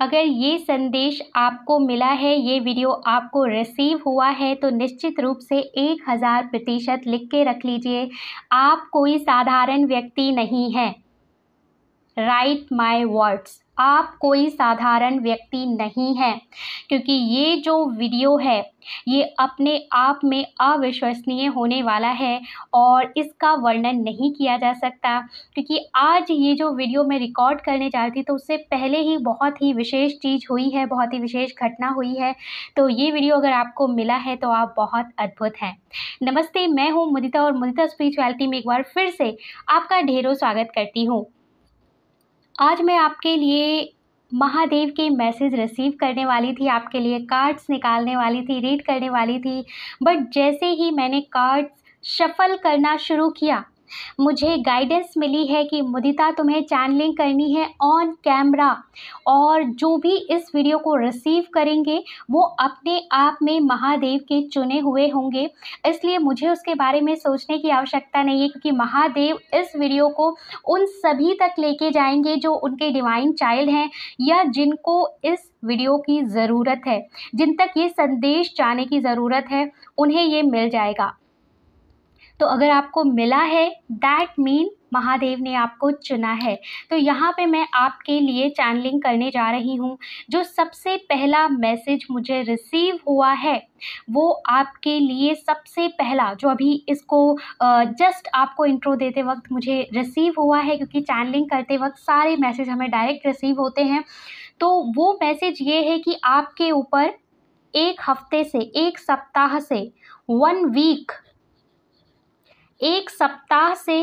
अगर ये संदेश आपको मिला है ये वीडियो आपको रिसीव हुआ है तो निश्चित रूप से एक हज़ार प्रतिशत लिख के रख लीजिए आप कोई साधारण व्यक्ति नहीं हैं राइट माई वर्ड्स आप कोई साधारण व्यक्ति नहीं हैं क्योंकि ये जो वीडियो है ये अपने आप में अविश्वसनीय होने वाला है और इसका वर्णन नहीं किया जा सकता क्योंकि आज ये जो वीडियो मैं रिकॉर्ड करने जा रही थी तो उससे पहले ही बहुत ही विशेष चीज़ हुई है बहुत ही विशेष घटना हुई है तो ये वीडियो अगर आपको मिला है तो आप बहुत अद्भुत हैं नमस्ते मैं हूँ मुदिता और मुदिता स्पिरिचुअलिटी में एक बार फिर से आपका ढेरों स्वागत करती हूँ आज मैं आपके लिए महादेव के मैसेज रिसीव करने वाली थी आपके लिए कार्ड्स निकालने वाली थी रीड करने वाली थी बट जैसे ही मैंने कार्ड्स शफल करना शुरू किया मुझे गाइडेंस मिली है कि मुदिता तुम्हें चैनलिंग करनी है ऑन कैमरा और जो भी इस वीडियो को रिसीव करेंगे वो अपने आप में महादेव के चुने हुए होंगे इसलिए मुझे उसके बारे में सोचने की आवश्यकता नहीं है क्योंकि महादेव इस वीडियो को उन सभी तक लेके जाएंगे जो उनके डिवाइन चाइल्ड हैं या जिनको इस वीडियो की ज़रूरत है जिन तक ये संदेश जाने की ज़रूरत है उन्हें ये मिल जाएगा तो अगर आपको मिला है दैट मीन महादेव ने आपको चुना है तो यहाँ पे मैं आपके लिए चैनलिंग करने जा रही हूँ जो सबसे पहला मैसेज मुझे रिसीव हुआ है वो आपके लिए सबसे पहला जो अभी इसको जस्ट आपको इंट्रो देते वक्त मुझे रिसीव हुआ है क्योंकि चैनलिंग करते वक्त सारे मैसेज हमें डायरेक्ट रिसीव होते हैं तो वो मैसेज ये है कि आपके ऊपर एक हफ्ते से एक सप्ताह से वन वीक एक सप्ताह से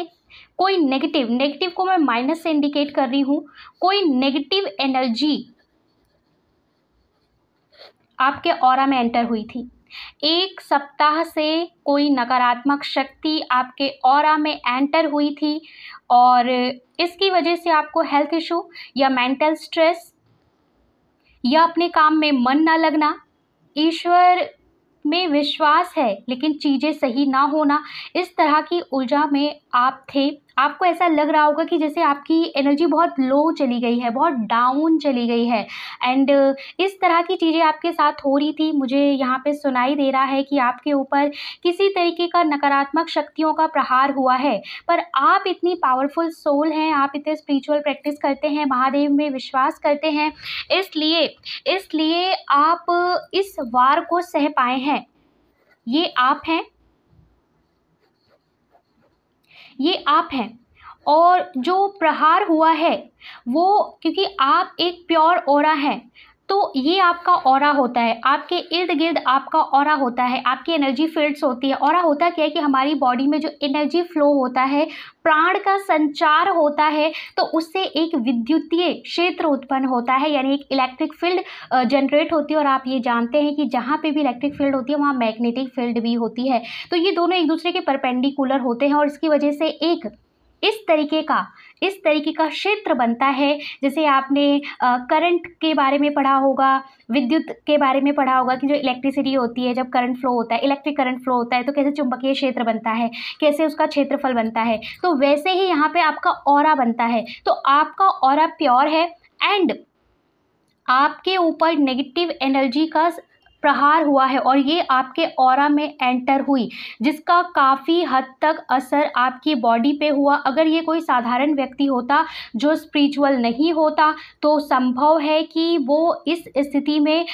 कोई नेगेटिव नेगेटिव को मैं माइनस से इंडिकेट कर रही हूँ कोई नेगेटिव एनर्जी आपके और में एंटर हुई थी एक सप्ताह से कोई नकारात्मक शक्ति आपके और में एंटर हुई थी और इसकी वजह से आपको हेल्थ इशू या मेंटल स्ट्रेस या अपने काम में मन ना लगना ईश्वर में विश्वास है लेकिन चीज़ें सही ना होना इस तरह की उलझा में आप थे आपको ऐसा लग रहा होगा कि जैसे आपकी एनर्जी बहुत लो चली गई है बहुत डाउन चली गई है एंड uh, इस तरह की चीज़ें आपके साथ हो रही थी मुझे यहाँ पे सुनाई दे रहा है कि आपके ऊपर किसी तरीके का नकारात्मक शक्तियों का प्रहार हुआ है पर आप इतनी पावरफुल सोल हैं आप इतने स्पिरिचुअल प्रैक्टिस करते हैं महादेव में विश्वास करते हैं इसलिए इसलिए आप इस वार को सह पाए हैं ये आप हैं ये आप हैं और जो प्रहार हुआ है वो क्योंकि आप एक प्योर ओरा हैं तो ये आपका और होता है आपके इर्द गिर्द आपका और होता है आपकी एनर्जी फील्ड्स होती है और होता क्या है कि हमारी बॉडी में जो एनर्जी फ्लो होता है प्राण का संचार होता है तो उससे एक विद्युतीय क्षेत्र उत्पन्न होता है यानी एक इलेक्ट्रिक फील्ड जनरेट होती है और आप ये जानते हैं कि जहाँ पे भी इलेक्ट्रिक फील्ड होती है वहाँ मैग्नेटिक फील्ड भी होती है तो ये दोनों एक दूसरे के परपेंडिकुलर होते हैं और इसकी वजह से एक इस तरीके का इस तरीके का क्षेत्र बनता है जैसे आपने करंट के बारे में पढ़ा होगा विद्युत के बारे में पढ़ा होगा कि जो इलेक्ट्रिसिटी होती है जब करंट फ्लो होता है इलेक्ट्रिक करंट फ्लो होता है तो कैसे चुंबकीय क्षेत्र बनता है कैसे उसका क्षेत्रफल बनता है तो वैसे ही यहाँ पर आपका और बनता है तो आपका और प्योर है एंड आपके ऊपर नेगेटिव एनर्जी का प्रहार हुआ है और ये आपके और में एंटर हुई जिसका काफ़ी हद तक असर आपकी बॉडी पे हुआ अगर ये कोई साधारण व्यक्ति होता जो स्पिरिचुअल नहीं होता तो संभव है कि वो इस स्थिति में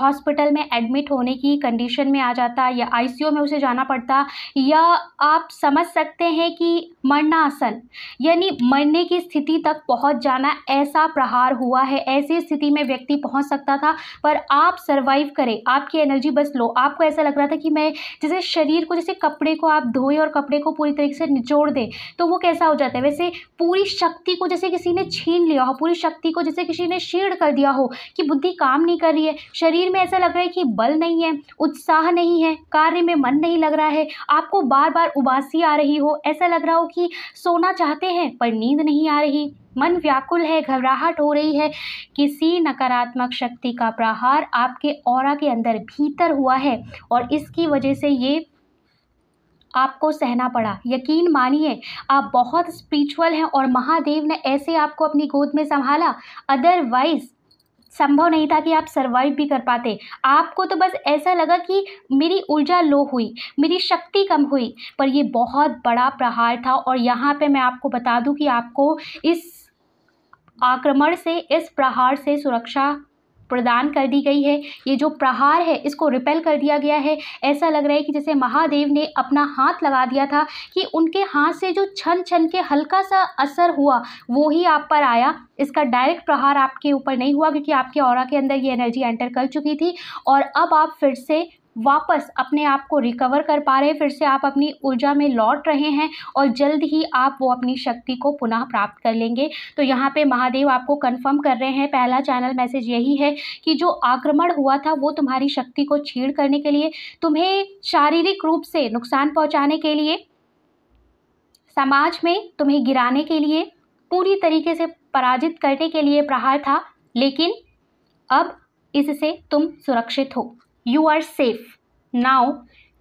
हॉस्पिटल में एडमिट होने की कंडीशन में आ जाता या आईसीयू में उसे जाना पड़ता या आप समझ सकते हैं कि मरणासन यानी मरने की स्थिति तक पहुंच जाना ऐसा प्रहार हुआ है ऐसी स्थिति में व्यक्ति पहुंच सकता था पर आप सर्वाइव करें आपकी एनर्जी बस लो आपको ऐसा लग रहा था कि मैं जैसे शरीर को जैसे कपड़े को आप धोए और कपड़े को पूरी तरीके से निचोड़ दें तो वो कैसा हो जाता है वैसे पूरी शक्ति को जैसे किसी ने छीन लिया हो पूरी शक्ति को जैसे किसी ने शीर्ण कर दिया हो कि बुद्धि काम नहीं कर रही है शरीर में ऐसा लग रहा है कि बल नहीं है उत्साह नहीं है कार्य में मन नहीं लग रहा है आपको बार बार उबासी आ रही हो ऐसा लग रहा हो कि सोना चाहते हैं पर नींद नहीं आ रही मन व्याकुल है घबराहट हो रही है किसी नकारात्मक शक्ति का प्रहार आपके और के अंदर भीतर हुआ है और इसकी वजह से ये आपको सहना पड़ा यकीन मानिए आप बहुत स्पिरिचुअल हैं और महादेव ने ऐसे आपको अपनी गोद में संभाला अदरवाइज संभव नहीं था कि आप सरवाइव भी कर पाते आपको तो बस ऐसा लगा कि मेरी ऊर्जा लो हुई मेरी शक्ति कम हुई पर यह बहुत बड़ा प्रहार था और यहाँ पे मैं आपको बता दूँ कि आपको इस आक्रमण से इस प्रहार से सुरक्षा प्रदान कर दी गई है ये जो प्रहार है इसको रिपेल कर दिया गया है ऐसा लग रहा है कि जैसे महादेव ने अपना हाथ लगा दिया था कि उनके हाथ से जो छन छन के हल्का सा असर हुआ वो ही आप पर आया इसका डायरेक्ट प्रहार आपके ऊपर नहीं हुआ क्योंकि आपके और के अंदर ये एनर्जी एंटर कर चुकी थी और अब आप फिर से वापस अपने आप को रिकवर कर पा रहे हैं फिर से आप अपनी ऊर्जा में लौट रहे हैं और जल्द ही आप वो अपनी शक्ति को पुनः प्राप्त कर लेंगे तो यहाँ पे महादेव आपको कंफर्म कर रहे हैं पहला चैनल मैसेज यही है कि जो आक्रमण हुआ था वो तुम्हारी शक्ति को छीड़ करने के लिए तुम्हें शारीरिक रूप से नुकसान पहुँचाने के लिए समाज में तुम्हें गिराने के लिए पूरी तरीके से पराजित करने के लिए प्रहार था लेकिन अब इससे तुम सुरक्षित हो you are safe now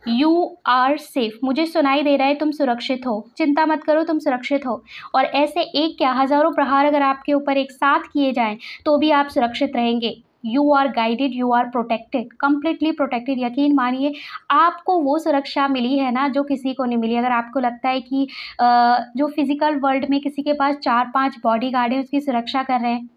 you are safe मुझे सुनाई दे रहा है तुम सुरक्षित हो चिंता मत करो तुम सुरक्षित हो और ऐसे एक क्या हज़ारों प्रहार अगर आपके ऊपर एक साथ किए जाएं तो भी आप सुरक्षित रहेंगे you are guided you are protected completely protected यकीन मानिए आपको वो सुरक्षा मिली है ना जो किसी को नहीं मिली अगर आपको लगता है कि जो फिज़िकल वर्ल्ड में किसी के पास चार पांच बॉडी गार्ड हैं उसकी सुरक्षा कर रहे हैं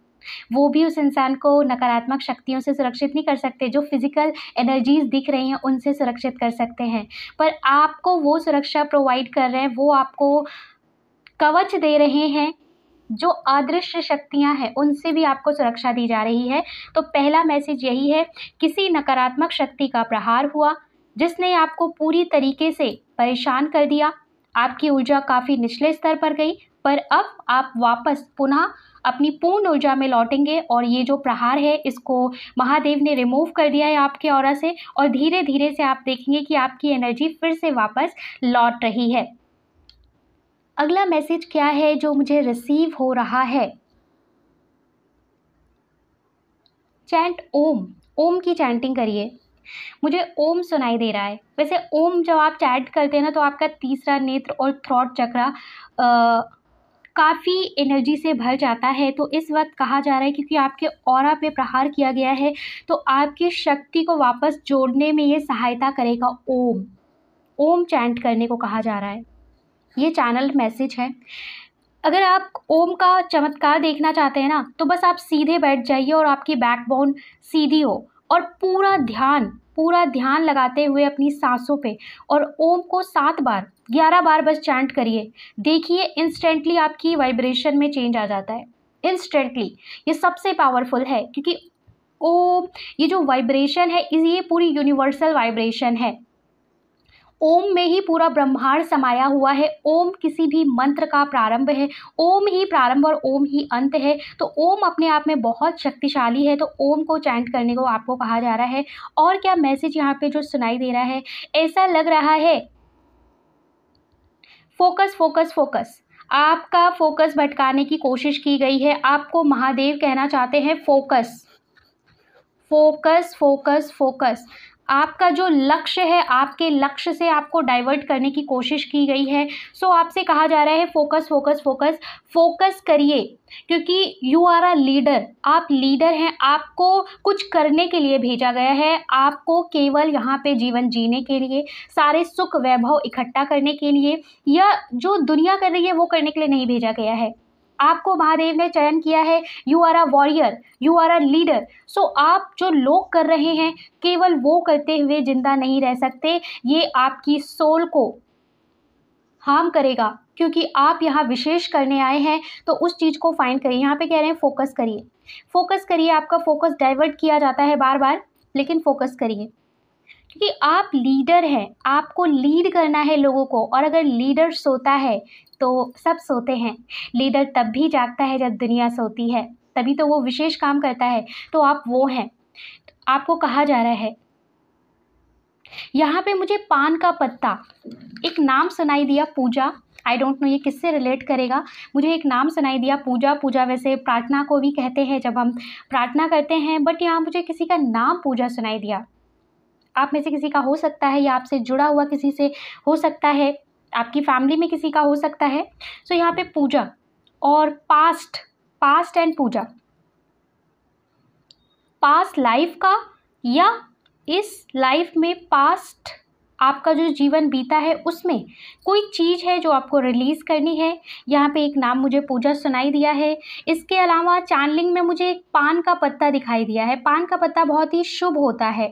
वो भी उस इंसान को नकारात्मक शक्तियों से सुरक्षित नहीं कर सकते जो फिज़िकल एनर्जीज़ दिख रही हैं उनसे सुरक्षित कर सकते हैं पर आपको वो सुरक्षा प्रोवाइड कर रहे हैं वो आपको कवच दे रहे हैं जो अदृश्य शक्तियां हैं उनसे भी आपको सुरक्षा दी जा रही है तो पहला मैसेज यही है किसी नकारात्मक शक्ति का प्रहार हुआ जिसने आपको पूरी तरीके से परेशान कर दिया आपकी ऊर्जा काफ़ी निचले स्तर पर गई पर अब आप वापस पुनः अपनी पूर्ण ऊर्जा में लौटेंगे और ये जो प्रहार है इसको महादेव ने रिमूव कर दिया है आपके और से और धीरे धीरे से आप देखेंगे कि आपकी एनर्जी फिर से वापस लौट रही है अगला मैसेज क्या है जो मुझे रिसीव हो रहा है चैंट ओम ओम की चैंटिंग करिए मुझे ओम सुनाई दे रहा है वैसे ओम जब आप चैट करते हैं ना तो आपका तीसरा नेत्र और थ्रॉट चक्रा काफ़ी एनर्जी से भर जाता है तो इस वक्त कहा जा रहा है क्योंकि आपके और पे प्रहार किया गया है तो आपकी शक्ति को वापस जोड़ने में ये सहायता करेगा ओम ओम चैंट करने को कहा जा रहा है ये चैनल मैसेज है अगर आप ओम का चमत्कार देखना चाहते हैं ना तो बस आप सीधे बैठ जाइए और आपकी बैकबोन सीधी हो और पूरा ध्यान पूरा ध्यान लगाते हुए अपनी सांसों पे और ओम को सात बार ग्यारह बार बस चैंट करिए देखिए इंस्टेंटली आपकी वाइब्रेशन में चेंज आ जाता है इंस्टेंटली ये सबसे पावरफुल है क्योंकि ओम ये जो वाइब्रेशन है ये पूरी यूनिवर्सल वाइब्रेशन है ओम में ही पूरा ब्रह्मांड समाया हुआ है ओम किसी भी मंत्र का प्रारंभ है ओम ही प्रारंभ और ओम ही अंत है तो ओम अपने आप में बहुत शक्तिशाली है तो ओम को चैंट करने को आपको कहा जा रहा है और क्या मैसेज यहाँ पे जो सुनाई दे रहा है ऐसा लग रहा है फोकस फोकस फोकस आपका फोकस भटकाने की कोशिश की गई है आपको महादेव कहना चाहते हैं फोकस फोकस फोकस फोकस आपका जो लक्ष्य है आपके लक्ष्य से आपको डाइवर्ट करने की कोशिश की गई है सो आपसे कहा जा रहा है फोकस फोकस फोकस फोकस करिए क्योंकि यू आर अ लीडर आप लीडर हैं आपको कुछ करने के लिए भेजा गया है आपको केवल यहाँ पे जीवन जीने के लिए सारे सुख वैभव इकट्ठा करने के लिए या जो दुनिया कर रही है वो करने के लिए नहीं भेजा गया है आपको महादेव ने चयन किया है you are a warrior you are a leader so आप जो लोग कर रहे हैं केवल वो करते हुए जिंदा नहीं रह सकते ये आपकी सोल को हार्म करेगा क्योंकि आप यहाँ विशेष करने आए हैं तो उस चीज़ को फाइंड करिए यहाँ पे कह रहे हैं फोकस करिए फोकस करिए आपका फोकस डाइवर्ट किया जाता है बार बार लेकिन फोकस करिए क्योंकि आप लीडर हैं आपको लीड करना है लोगों को और अगर लीडर सोता है तो सब सोते हैं लीडर तब भी जागता है जब दुनिया सोती है तभी तो वो विशेष काम करता है तो आप वो हैं आपको कहा जा रहा है यहाँ पे मुझे पान का पत्ता एक नाम सुनाई दिया पूजा आई डोंट नो ये किससे रिलेट करेगा मुझे एक नाम सुनाई दिया पूजा पूजा वैसे प्रार्थना को भी कहते हैं जब हम प्रार्थना करते हैं बट यहाँ मुझे किसी का नाम पूजा सुनाई दिया आप में से किसी का हो सकता है या आपसे जुड़ा हुआ किसी से हो सकता है आपकी फैमिली में किसी का हो सकता है सो so, यहाँ पे पूजा और पास्ट पास्ट एंड पूजा पास्ट लाइफ का या इस लाइफ में पास्ट आपका जो जीवन बीता है उसमें कोई चीज़ है जो आपको रिलीज़ करनी है यहाँ पे एक नाम मुझे पूजा सुनाई दिया है इसके अलावा चांदलिंग में मुझे एक पान का पत्ता दिखाई दिया है पान का पत्ता बहुत ही शुभ होता है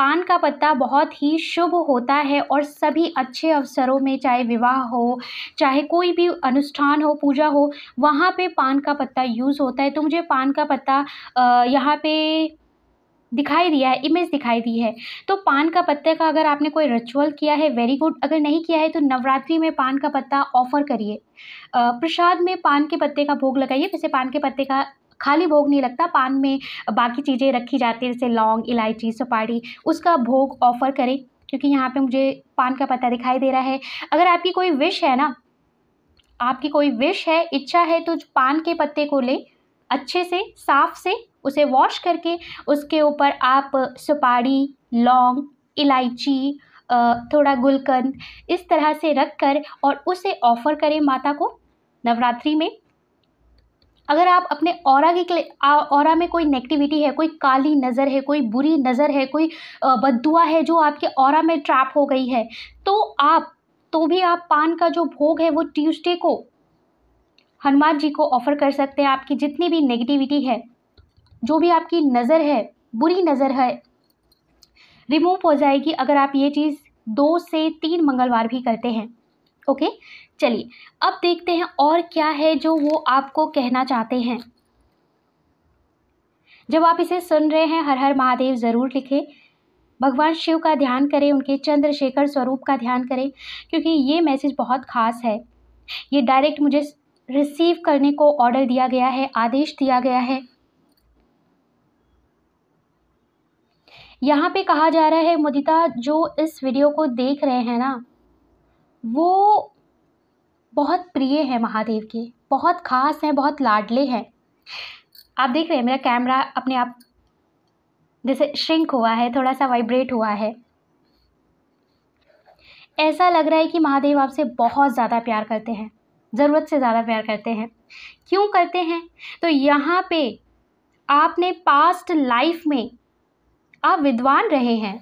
पान का पत्ता बहुत ही शुभ होता है और सभी अच्छे अवसरों में चाहे विवाह हो चाहे कोई भी अनुष्ठान हो पूजा हो वहाँ पे पान का पत्ता यूज़ होता है तो मुझे पान का पत्ता यहाँ पे दिखाई दिया है इमेज दिखाई दी है तो पान का पत्ते का अगर आपने कोई रिचुअल किया है वेरी गुड अगर नहीं किया है तो नवरात्रि में पान का पत्ता ऑफ़र करिए प्रसाद में पान के पत्ते का भोग लगाइए वैसे पान के पत्ते का खाली भोग नहीं लगता पान में बाकी चीज़ें रखी जाती है जैसे लौंग इलायची सुपारी उसका भोग ऑफ़र करें क्योंकि यहाँ पे मुझे पान का पत्ता दिखाई दे रहा है अगर आपकी कोई विश है ना आपकी कोई विश है इच्छा है तो पान के पत्ते को ले अच्छे से साफ से उसे वॉश करके उसके ऊपर आप सुपारी लौंग इलायची थोड़ा गुलकंद इस तरह से रख कर और उसे ऑफ़र करें माता को नवरात्रि में अगर आप अपने और की और में कोई नेगेटिविटी है कोई काली नज़र है कोई बुरी नज़र है कोई बदुआ है जो आपके और में ट्रैप हो गई है तो आप तो भी आप पान का जो भोग है वो ट्यूसडे को हनुमान जी को ऑफ़र कर सकते हैं आपकी जितनी भी नेगेटिविटी है जो भी आपकी नज़र है बुरी नज़र है रिमूव हो जाएगी अगर आप ये चीज़ दो से तीन मंगलवार भी करते हैं ओके चलिए अब देखते हैं और क्या है जो वो आपको कहना चाहते हैं जब आप इसे सुन रहे हैं हर हर महादेव ज़रूर लिखें भगवान शिव का ध्यान करें उनके चंद्रशेखर स्वरूप का ध्यान करें क्योंकि ये मैसेज बहुत खास है ये डायरेक्ट मुझे रिसीव करने को ऑर्डर दिया गया है आदेश दिया गया है यहाँ पे कहा जा रहा है मुदिता जो इस वीडियो को देख रहे हैं ना वो बहुत प्रिय है महादेव के बहुत ख़ास हैं बहुत लाडले हैं आप देख रहे हैं मेरा कैमरा अपने आप जैसे श्रिंक हुआ है थोड़ा सा वाइब्रेट हुआ है ऐसा लग रहा है कि महादेव आपसे बहुत ज़्यादा प्यार करते हैं ज़रूरत से ज़्यादा प्यार करते हैं क्यों करते हैं तो यहाँ पे आपने पास्ट लाइफ में आप विद्वान रहे हैं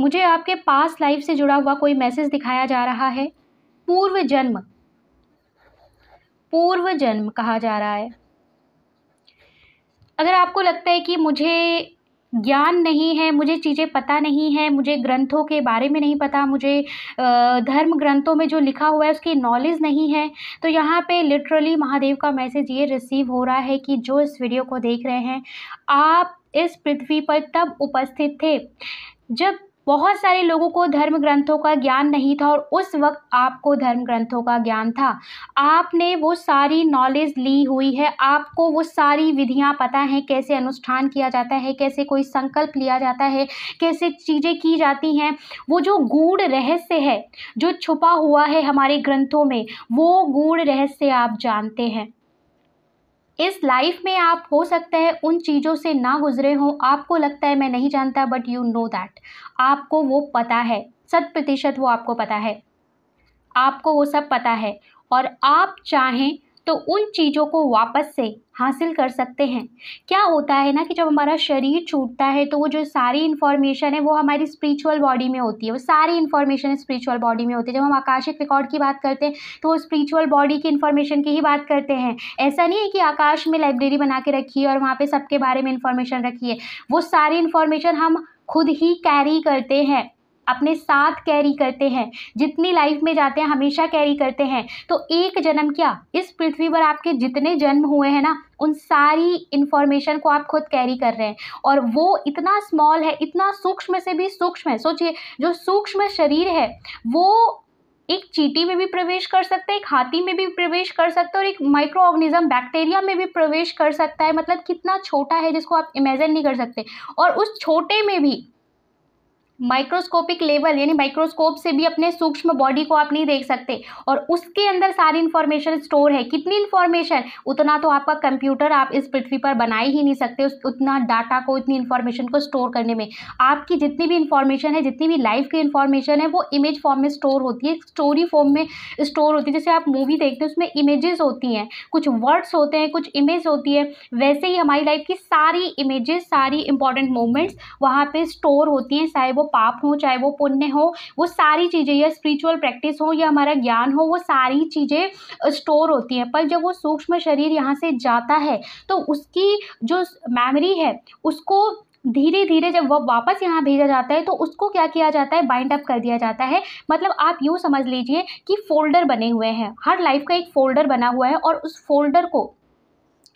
मुझे आपके पास लाइफ से जुड़ा हुआ कोई मैसेज दिखाया जा रहा है पूर्व जन्म पूर्व जन्म कहा जा रहा है अगर आपको लगता है कि मुझे ज्ञान नहीं है मुझे चीज़ें पता नहीं है मुझे ग्रंथों के बारे में नहीं पता मुझे धर्म ग्रंथों में जो लिखा हुआ है उसकी नॉलेज नहीं है तो यहाँ पे लिटरली महादेव का मैसेज ये रिसीव हो रहा है कि जो इस वीडियो को देख रहे हैं आप इस पृथ्वी पर तब उपस्थित थे जब बहुत सारे लोगों को धर्म ग्रंथों का ज्ञान नहीं था और उस वक्त आपको धर्म ग्रंथों का ज्ञान था आपने वो सारी नॉलेज ली हुई है आपको वो सारी विधियाँ पता हैं कैसे अनुष्ठान किया जाता है कैसे कोई संकल्प लिया जाता है कैसे चीज़ें की जाती हैं वो जो गूढ़ रहस्य है जो छुपा हुआ है हमारे ग्रंथों में वो गूढ़ रहस्य आप जानते हैं इस लाइफ में आप हो सकता है उन चीज़ों से ना गुजरे हो आपको लगता है मैं नहीं जानता बट यू नो दैट आपको वो पता है शत प्रतिशत वो आपको पता है आपको वो सब पता है और आप चाहें तो उन चीज़ों को वापस से हासिल कर सकते हैं क्या होता है ना कि जब हमारा शरीर छूटता है तो वो जो सारी इन्फॉर्मेशन है वो हमारी स्पिरिचुअल बॉडी में होती है वो सारी इन्फॉर्मेशन स्पिरिचुअल बॉडी में होती है जब हम आकाशिक रिकॉर्ड की बात करते हैं तो वो स्पिरिचुअल बॉडी की इन्फॉर्मेशन की ही बात करते हैं ऐसा नहीं है कि आकाश में लाइब्रेरी बना के रखी है और वहाँ पर सबके बारे में इन्फॉर्मेशन रखी है वो सारी इन्फॉर्मेशन हम खुद ही कैरी करते हैं अपने साथ कैरी करते हैं जितनी लाइफ में जाते हैं हमेशा कैरी करते हैं तो एक जन्म क्या इस पृथ्वी पर आपके जितने जन्म हुए हैं ना उन सारी इन्फॉर्मेशन को आप खुद कैरी कर रहे हैं और वो इतना स्मॉल है इतना सूक्ष्म से भी सूक्ष्म है सोचिए जो सूक्ष्म शरीर है वो एक चीटी में भी प्रवेश कर सकता है एक हाथी में भी प्रवेश कर सकता है और एक माइक्रो ऑर्गेनिज्म बैक्टीरिया में भी प्रवेश कर सकता है मतलब कितना छोटा है जिसको आप इमेजिन नहीं कर सकते और उस छोटे में भी माइक्रोस्कोपिक लेवल यानी माइक्रोस्कोप से भी अपने सूक्ष्म बॉडी को आप नहीं देख सकते और उसके अंदर सारी इन्फॉर्मेशन स्टोर है कितनी इन्फॉर्मेशन उतना तो आपका कंप्यूटर आप इस पृथ्वी पर बना ही नहीं सकते उतना डाटा को इतनी इन्फॉर्मेशन को स्टोर करने में आपकी जितनी भी इन्फॉर्मेशन है जितनी भी लाइफ की इन्फॉर्मेशन है वो इमेज फॉर्म में स्टोर होती है स्टोरी फॉर्म में स्टोर होती है जैसे आप मूवी देखते हैं उसमें इमेजेस होती हैं कुछ वर्ड्स होते हैं कुछ इमेज होती है वैसे ही हमारी लाइफ की सारी इमेजेस सारी इंपॉर्टेंट मोमेंट्स वहाँ पर स्टोर होती हैं चाहे वो पाप हो चाहे वो पुण्य हो वो सारी चीज़ें या स्पिरिचुअल प्रैक्टिस हो या हमारा ज्ञान हो वो सारी चीज़ें स्टोर होती हैं पर जब वो सूक्ष्म शरीर यहाँ से जाता है तो उसकी जो मेमोरी है उसको धीरे धीरे जब वह वापस यहाँ भेजा जाता है तो उसको क्या किया जाता है बाइंड अप कर दिया जाता है मतलब आप यूँ समझ लीजिए कि फ़ोल्डर बने हुए हैं हर लाइफ का एक फ़ोल्डर बना हुआ है और उस फोल्डर को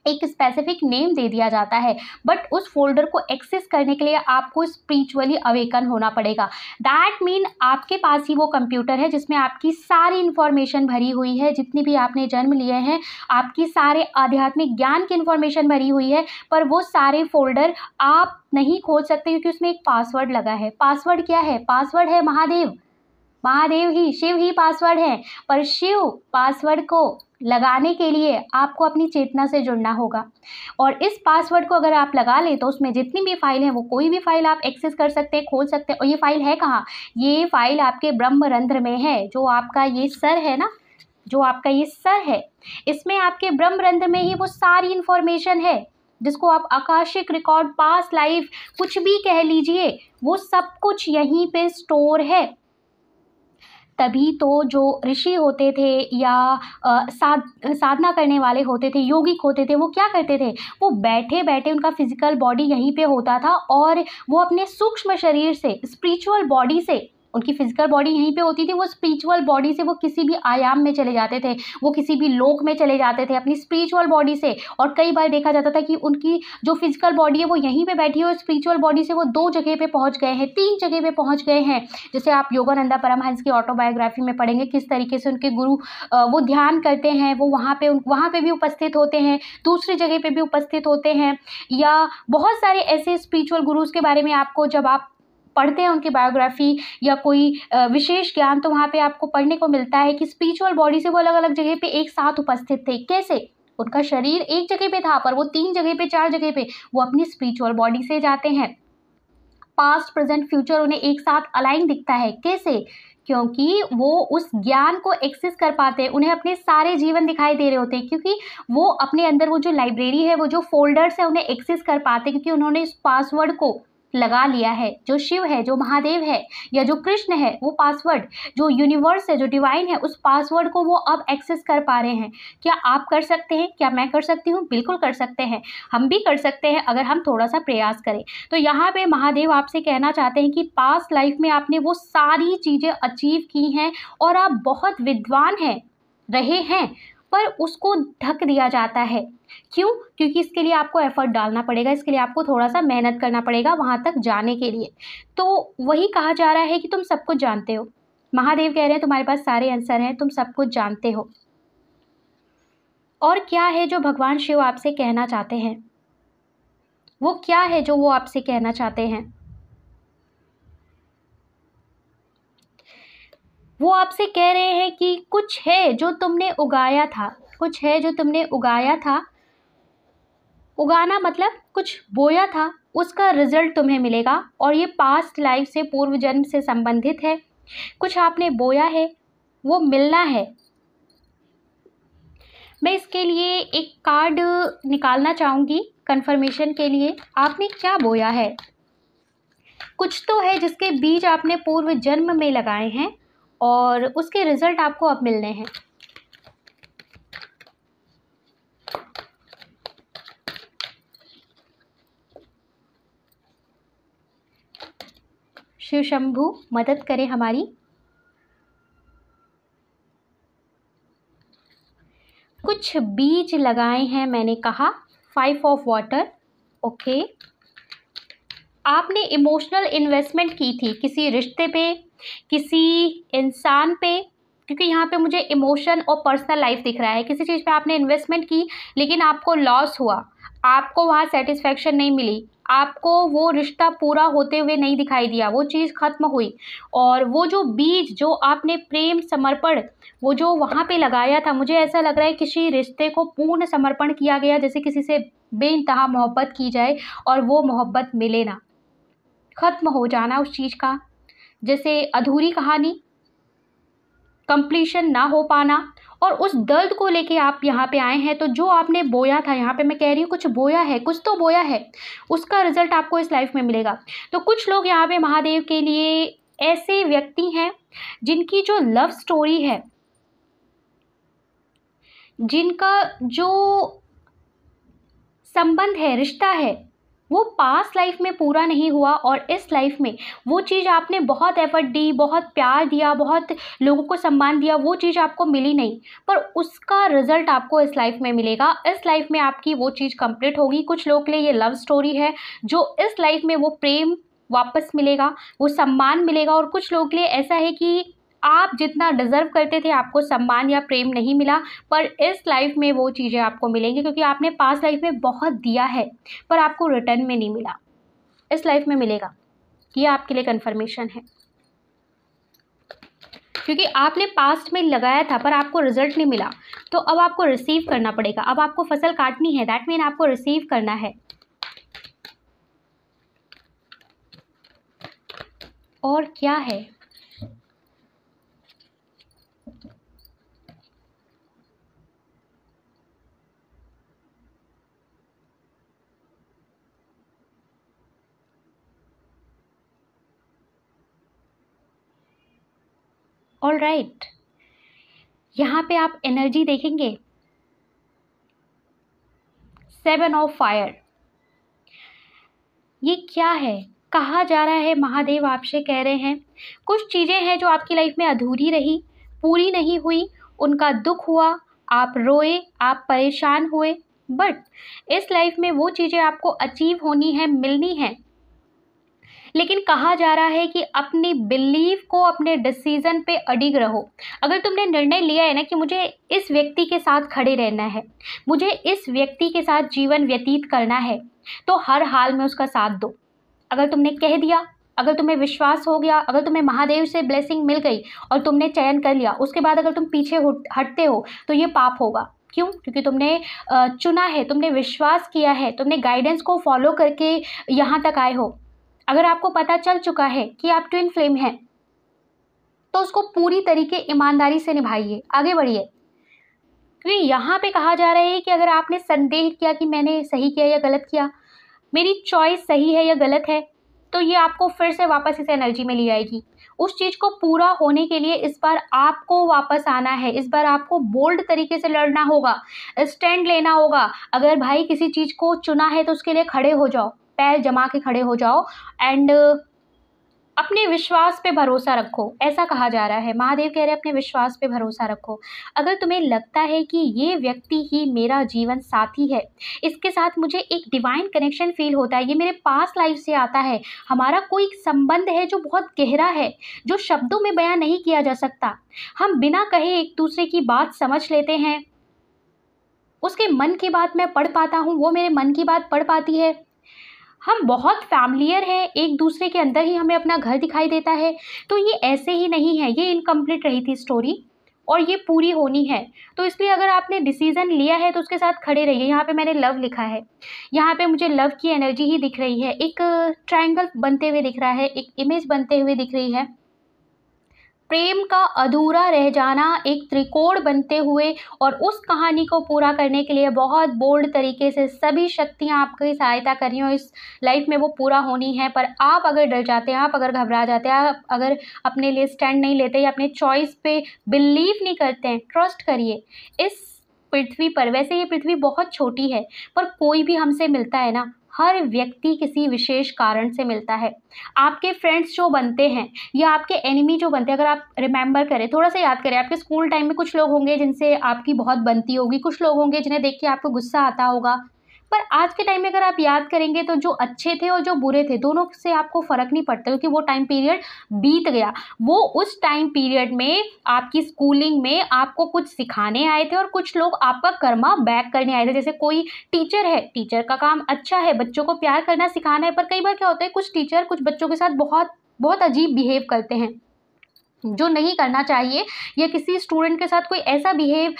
एक स्पेसिफिक नेम दे दिया जाता है बट उस फोल्डर को एक्सेस करने के लिए आपको स्पिरिचुअली अवेकन होना पड़ेगा दैट मीन आपके पास ही वो कंप्यूटर है जिसमें आपकी सारी इन्फॉर्मेशन भरी हुई है जितनी भी आपने जन्म लिए हैं आपकी सारे आध्यात्मिक ज्ञान की इन्फॉर्मेशन भरी हुई है पर वो सारे फोल्डर आप नहीं खोल सकते क्योंकि उसमें एक पासवर्ड लगा है पासवर्ड क्या है पासवर्ड है महादेव महादेव ही शिव ही पासवर्ड है पर शिव पासवर्ड को लगाने के लिए आपको अपनी चेतना से जुड़ना होगा और इस पासवर्ड को अगर आप लगा लें तो उसमें जितनी भी फाइल है वो कोई भी फाइल आप एक्सेस कर सकते हैं खोल सकते हैं और ये फाइल है कहाँ ये फाइल आपके ब्रह्म रंध्र में है जो आपका ये सर है ना जो आपका ये सर है इसमें आपके ब्रह्म रंध्र में ही वो सारी इन्फॉर्मेशन है जिसको आप आकाशिक रिकॉर्ड पास लाइफ कुछ भी कह लीजिए वो सब कुछ यहीं पे स्टोर है तभी तो जो ऋषि होते थे या साध साधना करने वाले होते थे योगिक होते थे वो क्या करते थे वो बैठे बैठे उनका फिज़िकल बॉडी यहीं पे होता था और वो अपने सूक्ष्म शरीर से स्पिरिचुअल बॉडी से उनकी फिजिकल बॉडी यहीं पे होती थी वो स्पिरिचुअल बॉडी से वो किसी भी आयाम में चले जाते थे वो किसी भी लोक में चले जाते थे अपनी स्पिरिचुअल बॉडी से और कई बार देखा जाता था कि उनकी जो फिजिकल बॉडी है वो यहीं पे बैठी है और स्पिरिचुअल बॉडी से वो दो जगह पे पहुंच गए हैं तीन जगह पे पहुंच गए हैं जैसे आप योगानंदा परमहंस की ऑटोबायोग्राफी में पढ़ेंगे किस तरीके से उनके गुरु वो ध्यान करते हैं वो वहाँ पर वहाँ पर भी उपस्थित होते हैं दूसरी जगह पर भी उपस्थित होते हैं या बहुत सारे ऐसे स्पिरिचुअल गुरुज़ के बारे में आपको जब आप पढ़ते हैं उनकी बायोग्राफी या कोई विशेष ज्ञान तो वहाँ पे आपको पढ़ने को मिलता है कि स्पिरिचुअल बॉडी से वो अलग अलग जगह पे एक साथ उपस्थित थे कैसे उनका शरीर एक जगह पे था पर वो तीन जगह पे चार जगह पे वो अपनी स्पिरिचुअल बॉडी से जाते हैं पास्ट प्रेजेंट फ्यूचर उन्हें एक साथ अलाइन दिखता है कैसे क्योंकि वो उस ज्ञान को एक्सेस कर पाते हैं उन्हें अपने सारे जीवन दिखाई दे रहे होते हैं क्योंकि वो अपने अंदर वो जो लाइब्रेरी है वो जो फोल्डर्स है उन्हें एक्सेस कर पाते हैं क्योंकि उन्होंने इस पासवर्ड को लगा लिया है जो शिव है जो महादेव है या जो कृष्ण है वो पासवर्ड जो यूनिवर्स है जो डिवाइन है उस पासवर्ड को वो अब एक्सेस कर पा रहे हैं क्या आप कर सकते हैं क्या मैं कर सकती हूँ बिल्कुल कर सकते हैं हम भी कर सकते हैं अगर हम थोड़ा सा प्रयास करें तो यहाँ पे महादेव आपसे कहना चाहते हैं कि पास लाइफ में आपने वो सारी चीज़ें अचीव की हैं और आप बहुत विद्वान हैं रहे हैं पर उसको ढक दिया जाता है क्यों क्योंकि इसके लिए आपको एफर्ट डालना पड़ेगा इसके लिए आपको थोड़ा सा मेहनत करना पड़ेगा वहाँ तक जाने के लिए तो वही कहा जा रहा है कि तुम सब कुछ जानते हो महादेव कह रहे हैं तुम्हारे पास सारे आंसर हैं तुम सब कुछ जानते हो और क्या है जो भगवान शिव आपसे कहना चाहते हैं वो क्या है जो वो आपसे कहना चाहते हैं वो आपसे कह रहे हैं कि कुछ है जो तुमने उगाया था कुछ है जो तुमने उगाया था उगाना मतलब कुछ बोया था उसका रिजल्ट तुम्हें मिलेगा और ये पास्ट लाइफ से पूर्व जन्म से संबंधित है कुछ आपने बोया है वो मिलना है मैं इसके लिए एक कार्ड निकालना चाहूँगी कंफर्मेशन के लिए आपने क्या बोया है कुछ तो है जिसके बीज आपने पूर्व जन्म में लगाए हैं और उसके रिज़ल्ट आपको अब मिलने हैं शिव शंभु मदद करे हमारी कुछ बीज लगाए हैं मैंने कहा फाइव ऑफ वाटर ओके आपने इमोशनल इन्वेस्टमेंट की थी किसी रिश्ते पे किसी इंसान पे क्योंकि यहाँ पे मुझे इमोशन और पर्सनल लाइफ दिख रहा है किसी चीज़ पे आपने इन्वेस्टमेंट की लेकिन आपको लॉस हुआ आपको वहाँ सेटिस्फेक्शन नहीं मिली आपको वो रिश्ता पूरा होते हुए नहीं दिखाई दिया वो चीज़ ख़त्म हुई और वो जो बीज जो आपने प्रेम समर्पण वो जो वहाँ पे लगाया था मुझे ऐसा लग रहा है किसी रिश्ते को पूर्ण समर्पण किया गया जैसे किसी से बेनतहा मोहब्बत की जाए और वो मोहब्बत मिले ना ख़त्म हो जाना उस चीज़ का जैसे अधूरी कहानी कंप्लीशन ना हो पाना और उस दर्द को लेके आप यहाँ पे आए हैं तो जो आपने बोया था यहाँ पे मैं कह रही हूँ कुछ बोया है कुछ तो बोया है उसका रिजल्ट आपको इस लाइफ में मिलेगा तो कुछ लोग यहाँ पे महादेव के लिए ऐसे व्यक्ति हैं जिनकी जो लव स्टोरी है जिनका जो संबंध है रिश्ता है वो पास्ट लाइफ में पूरा नहीं हुआ और इस लाइफ में वो चीज़ आपने बहुत एफर्ट दी बहुत प्यार दिया बहुत लोगों को सम्मान दिया वो चीज़ आपको मिली नहीं पर उसका रिज़ल्ट आपको इस लाइफ में मिलेगा इस लाइफ में आपकी वो चीज़ कंप्लीट होगी कुछ लोगों के लिए ये लव स्टोरी है जो इस लाइफ में वो प्रेम वापस मिलेगा वो सम्मान मिलेगा और कुछ लोगों के लिए ऐसा है कि आप जितना डिज़र्व करते थे आपको सम्मान या प्रेम नहीं मिला पर इस लाइफ में वो चीज़ें आपको मिलेंगी क्योंकि आपने पास्ट लाइफ में बहुत दिया है पर आपको रिटर्न में नहीं मिला इस लाइफ में मिलेगा ये आपके लिए कन्फर्मेशन है क्योंकि आपने पास्ट में लगाया था पर आपको रिजल्ट नहीं मिला तो अब आपको रिसीव करना पड़ेगा अब आपको फसल काटनी है दैट मीन आपको रिसीव करना है और क्या है ऑल राइट यहाँ पे आप एनर्जी देखेंगे सेवन ऑफ फायर ये क्या है कहा जा रहा है महादेव आपसे कह रहे हैं कुछ चीज़ें हैं जो आपकी लाइफ में अधूरी रही पूरी नहीं हुई उनका दुख हुआ आप रोए आप परेशान हुए बट इस लाइफ में वो चीज़ें आपको अचीव होनी है मिलनी है लेकिन कहा जा रहा है कि अपनी बिलीव को अपने डिसीज़न पे अडिग रहो अगर तुमने निर्णय लिया है ना कि मुझे इस व्यक्ति के साथ खड़े रहना है मुझे इस व्यक्ति के साथ जीवन व्यतीत करना है तो हर हाल में उसका साथ दो अगर तुमने कह दिया अगर तुम्हें विश्वास हो गया अगर तुम्हें महादेव से ब्लेसिंग मिल गई और तुमने चयन कर लिया उसके बाद अगर तुम पीछे हटते हो तो ये पाप होगा क्यों क्योंकि तुमने चुना है तुमने विश्वास किया है तुमने गाइडेंस को फॉलो करके यहाँ तक आए हो अगर आपको पता चल चुका है कि आप ट्विन फ्लेम हैं तो उसको पूरी तरीके ईमानदारी से निभाइए आगे बढ़िए क्योंकि यहाँ पे कहा जा रहा है कि अगर आपने संदेह किया कि मैंने सही किया या गलत किया मेरी चॉइस सही है या गलत है तो ये आपको फिर से वापस इस एनर्जी में ले आएगी उस चीज़ को पूरा होने के लिए इस बार आपको वापस आना है इस बार आपको बोल्ड तरीके से लड़ना होगा स्टैंड लेना होगा अगर भाई किसी चीज़ को चुना है तो उसके लिए खड़े हो जाओ पैर जमा के खड़े हो जाओ एंड uh, अपने विश्वास पे भरोसा रखो ऐसा कहा जा रहा है महादेव कह रहे हैं अपने विश्वास पे भरोसा रखो अगर तुम्हें लगता है कि ये व्यक्ति ही मेरा जीवन साथी है इसके साथ मुझे एक डिवाइन कनेक्शन फील होता है ये मेरे पास लाइफ से आता है हमारा कोई संबंध है जो बहुत गहरा है जो शब्दों में बयां नहीं किया जा सकता हम बिना कहे एक दूसरे की बात समझ लेते हैं उसके मन की बात मैं पढ़ पाता हूँ वो मेरे मन की बात पढ़ पाती है हम बहुत फैमिलियर हैं एक दूसरे के अंदर ही हमें अपना घर दिखाई देता है तो ये ऐसे ही नहीं है ये इनकम्प्लीट रही थी स्टोरी और ये पूरी होनी है तो इसलिए अगर आपने डिसीज़न लिया है तो उसके साथ खड़े रहिए यहाँ पे मैंने लव लिखा है यहाँ पे मुझे लव की एनर्जी ही दिख रही है एक ट्रायंगल बनते हुए दिख रहा है एक इमेज बनते हुए दिख रही है प्रेम का अधूरा रह जाना एक त्रिकोण बनते हुए और उस कहानी को पूरा करने के लिए बहुत बोल्ड तरीके से सभी शक्तियाँ आपकी सहायता कर रही हो इस लाइफ में वो पूरा होनी है पर आप अगर डर जाते हैं आप अगर घबरा जाते हैं आप अगर अपने लिए स्टैंड नहीं लेते या अपने चॉइस पे बिलीव नहीं करते हैं ट्रस्ट करिए इस पृथ्वी पर वैसे ये पृथ्वी बहुत छोटी है पर कोई भी हमसे मिलता है ना हर व्यक्ति किसी विशेष कारण से मिलता है आपके फ्रेंड्स जो बनते हैं या आपके एनिमी जो बनते हैं अगर आप रिमेंबर करें थोड़ा सा याद करें आपके स्कूल टाइम में कुछ लोग होंगे जिनसे आपकी बहुत बनती होगी कुछ लोग होंगे जिन्हें देख के आपको गुस्सा आता होगा पर आज के टाइम में अगर आप याद करेंगे तो जो अच्छे थे और जो बुरे थे दोनों से आपको फ़र्क नहीं पड़ता क्योंकि वो टाइम पीरियड बीत गया वो उस टाइम पीरियड में आपकी स्कूलिंग में आपको कुछ सिखाने आए थे और कुछ लोग आपका कर्मा बैक करने आए थे जैसे कोई टीचर है टीचर का काम अच्छा है बच्चों को प्यार करना सिखाना है पर कई बार क्या होता है कुछ टीचर कुछ बच्चों के साथ बहुत बहुत अजीब बिहेव करते हैं जो नहीं करना चाहिए या किसी स्टूडेंट के साथ कोई ऐसा बिहेव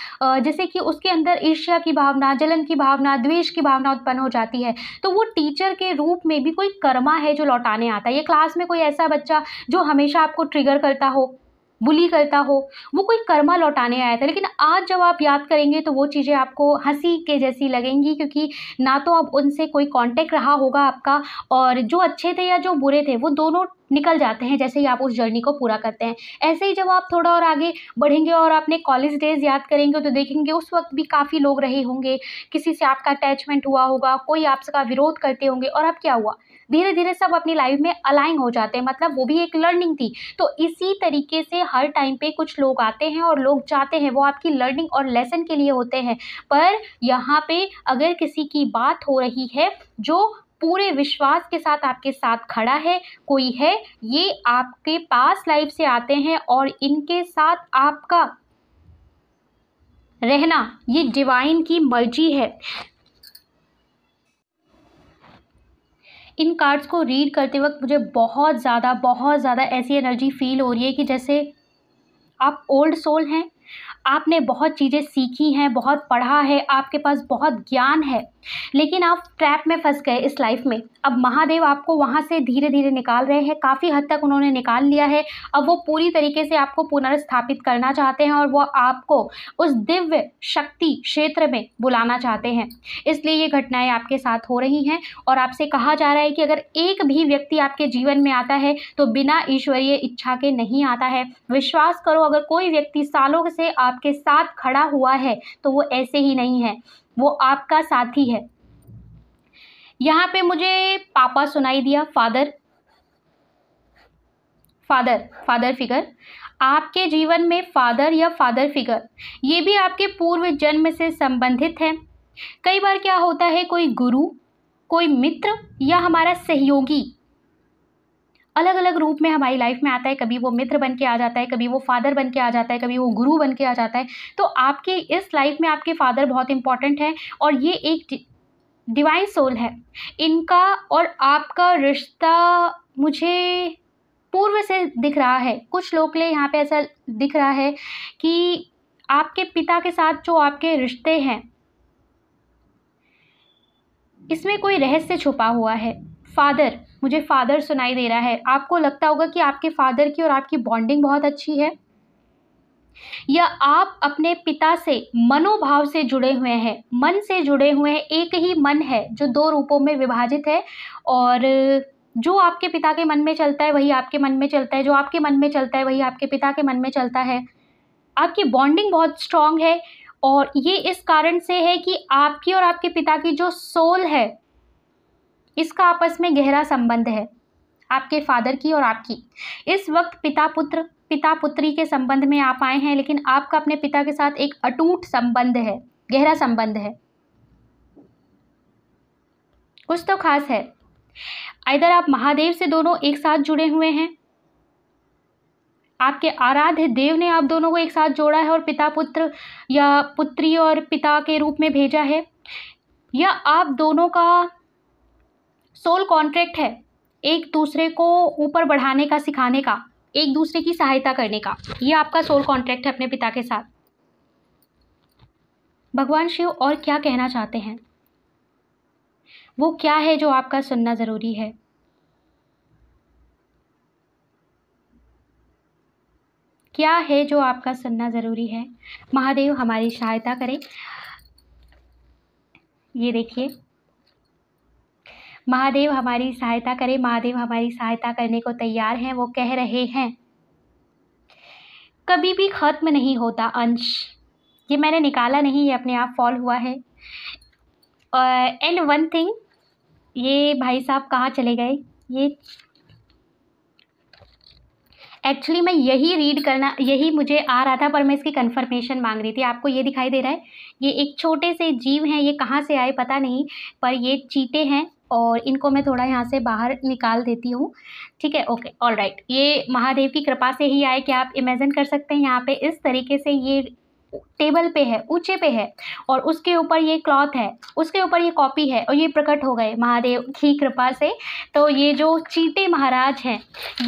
जैसे कि उसके अंदर ईर्ष्या की भावना जलन की भावना द्वेष की भावना उत्पन्न हो जाती है तो वो टीचर के रूप में भी कोई कर्मा है जो लौटाने आता है या क्लास में कोई ऐसा बच्चा जो हमेशा आपको ट्रिगर करता हो बुली करता हो वो कोई कर्मा लौटाने आया था लेकिन आज जब आप याद करेंगे तो वो चीज़ें आपको हंसी के जैसी लगेंगी क्योंकि ना तो अब उनसे कोई कांटेक्ट रहा होगा आपका और जो अच्छे थे या जो बुरे थे वो दोनों निकल जाते हैं जैसे ही आप उस जर्नी को पूरा करते हैं ऐसे ही जब आप थोड़ा और आगे बढ़ेंगे और आपने कॉलेज डेज याद करेंगे तो देखेंगे उस वक्त भी काफ़ी लोग रहे होंगे किसी से आपका अटैचमेंट हुआ होगा कोई आपका विरोध करते होंगे और अब क्या हुआ धीरे धीरे सब अपनी लाइफ में अलाइन हो जाते हैं मतलब वो भी एक लर्निंग थी तो इसी तरीके से हर टाइम पे कुछ लोग आते हैं और लोग जाते हैं वो आपकी लर्निंग और लेसन के लिए होते हैं पर यहाँ पे अगर किसी की बात हो रही है जो पूरे विश्वास के साथ आपके साथ खड़ा है कोई है ये आपके पास लाइफ से आते हैं और इनके साथ आपका रहना ये डिवाइन की मर्जी है इन कार्ड्स को रीड करते वक्त मुझे बहुत ज़्यादा बहुत ज़्यादा ऐसी एनर्जी फील हो रही है कि जैसे आप ओल्ड सोल हैं आपने बहुत चीज़ें सीखी हैं बहुत पढ़ा है आपके पास बहुत ज्ञान है लेकिन आप ट्रैप में फंस गए इस लाइफ में अब महादेव आपको वहाँ से धीरे धीरे निकाल रहे हैं काफ़ी हद तक उन्होंने निकाल लिया है अब वो पूरी तरीके से आपको पुनर्स्थापित करना चाहते हैं और वो आपको उस दिव्य शक्ति क्षेत्र में बुलाना चाहते हैं इसलिए ये घटनाएं आपके साथ हो रही हैं और आपसे कहा जा रहा है कि अगर एक भी व्यक्ति आपके जीवन में आता है तो बिना ईश्वरीय इच्छा के नहीं आता है विश्वास करो अगर कोई व्यक्ति सालों से आपके साथ खड़ा हुआ है तो वो ऐसे ही नहीं है वो आपका साथी है यहाँ पे मुझे पापा सुनाई दिया फादर फादर फादर फिगर आपके जीवन में फादर या फादर फिगर ये भी आपके पूर्व जन्म से संबंधित है कई बार क्या होता है कोई गुरु कोई मित्र या हमारा सहयोगी अलग अलग रूप में हमारी लाइफ में आता है कभी वो मित्र बन के आ जाता है कभी वो फादर बन के आ जाता है कभी वो गुरु बन के आ जाता है तो आपके इस लाइफ में आपके फादर बहुत इंपॉर्टेंट हैं और ये एक डिवाइन सोल है इनका और आपका रिश्ता मुझे पूर्व से दिख रहा है कुछ लोग के लिए यहाँ पे ऐसा दिख रहा है कि आपके पिता के साथ जो आपके रिश्ते हैं इसमें कोई रहस्य छुपा हुआ है फादर मुझे फ़ादर सुनाई दे रहा है आपको लगता होगा कि आपके फ़ादर की और आपकी बॉन्डिंग बहुत अच्छी है या आप अपने पिता से मनोभाव से जुड़े हुए हैं मन से जुड़े हुए हैं एक ही मन है जो दो रूपों में विभाजित है और जो आपके पिता के मन में चलता है वही आपके मन में चलता है जो आपके मन में चलता है वही आपके पिता के मन में चलता है आपकी बॉन्डिंग बहुत स्ट्रांग है और ये इस कारण से है कि आपकी और आपके पिता की जो सोल है इसका आपस में गहरा संबंध है आपके फादर की और आपकी इस वक्त पिता पुत्र पिता पुत्री के संबंध में आप आए हैं लेकिन आपका अपने पिता के साथ एक अटूट संबंध है गहरा संबंध है कुछ तो खास है इधर आप महादेव से दोनों एक साथ जुड़े हुए हैं आपके आराध्य देव ने आप दोनों को एक साथ जोड़ा है और पिता पुत्र या पुत्री और पिता के रूप में भेजा है या आप दोनों का सोल कॉन्ट्रैक्ट है एक दूसरे को ऊपर बढ़ाने का सिखाने का एक दूसरे की सहायता करने का ये आपका सोल कॉन्ट्रैक्ट है अपने पिता के साथ भगवान शिव और क्या कहना चाहते हैं वो क्या है जो आपका सुनना ज़रूरी है क्या है जो आपका सुनना ज़रूरी है महादेव हमारी सहायता करें ये देखिए महादेव हमारी सहायता करें महादेव हमारी सहायता करने को तैयार हैं वो कह रहे हैं कभी भी ख़त्म नहीं होता अंश ये मैंने निकाला नहीं ये अपने आप फॉल हुआ है एंड वन थिंग ये भाई साहब कहाँ चले गए ये एक्चुअली मैं यही रीड करना यही मुझे आ रहा था पर मैं इसकी कंफर्मेशन मांग रही थी आपको ये दिखाई दे रहा है ये एक छोटे से जीव हैं ये कहाँ से आए पता नहीं पर ये चीते हैं और इनको मैं थोड़ा यहाँ से बाहर निकाल देती हूँ ठीक है ओके ऑल राइट ये महादेव की कृपा से ही आए कि आप इमेजिन कर सकते हैं यहाँ पे इस तरीके से ये टेबल पे है ऊंचे पे है और उसके ऊपर ये क्लॉथ है उसके ऊपर ये कॉपी है और ये प्रकट हो गए महादेव की कृपा से तो ये जो चीटे महाराज हैं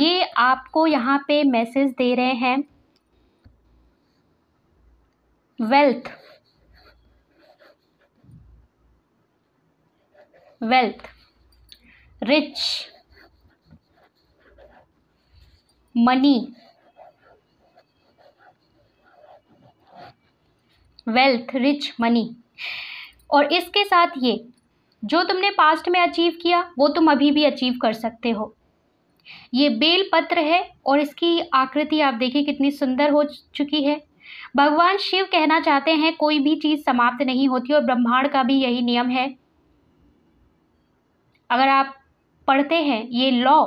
ये आपको यहाँ पे मैसेज दे रहे हैं wealth wealth rich money wealth rich money और इसके साथ ये जो तुमने पास्ट में अचीव किया वो तुम अभी भी अचीव कर सकते हो ये बेल पत्र है और इसकी आकृति आप देखिए कितनी सुंदर हो चुकी है भगवान शिव कहना चाहते हैं कोई भी चीज़ समाप्त नहीं होती और ब्रह्मांड का भी यही नियम है अगर आप पढ़ते हैं ये law